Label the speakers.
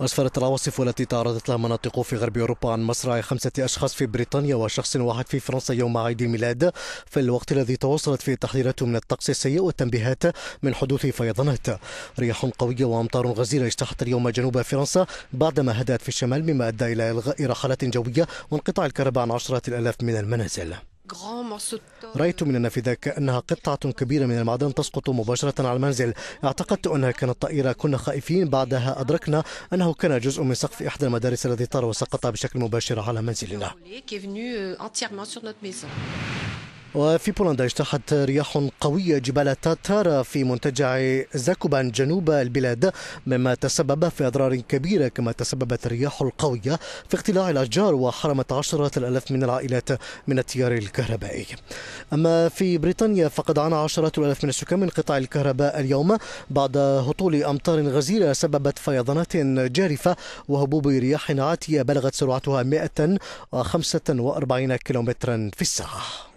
Speaker 1: أسفرت العواصف التي تعرضت لها مناطق في غرب أوروبا عن مصرع خمسة أشخاص في بريطانيا وشخص واحد في فرنسا يوم عيد الميلاد في الوقت الذي تواصلت فيه التحذيرات من الطقس السيء والتنبيهات من حدوث فيضانات رياح قوية وأمطار غزيرة اجتاحت اليوم جنوب فرنسا بعدما هدأت في الشمال مما أدى إلى إلغاء رحلات جوية وانقطاع الكهرباء عن عشرات الآلاف من المنازل رأيت من النافذة كأنها قطعة كبيرة من المعدن تسقط مباشرة على المنزل اعتقدت أنها كانت طائرة كنا خائفين بعدها أدركنا أنه كان جزء من سقف إحدى المدارس الذي طار وسقط بشكل مباشر على منزلنا وفي بولندا اجتاحت رياح قوية جبال تاتارا في منتجع زاكوبان جنوب البلاد مما تسبب في أضرار كبيرة كما تسببت الرياح القوية في اقتلاع الأشجار وحرمت عشرات الألاف من العائلات من التيار الكهربائي أما في بريطانيا فقد عانى عشرات الألاف من السكان من قطع الكهرباء اليوم بعد هطول أمطار غزيرة سببت فيضانات جارفة وهبوب رياح عاتية بلغت سرعتها 145 كيلومترا في الساعة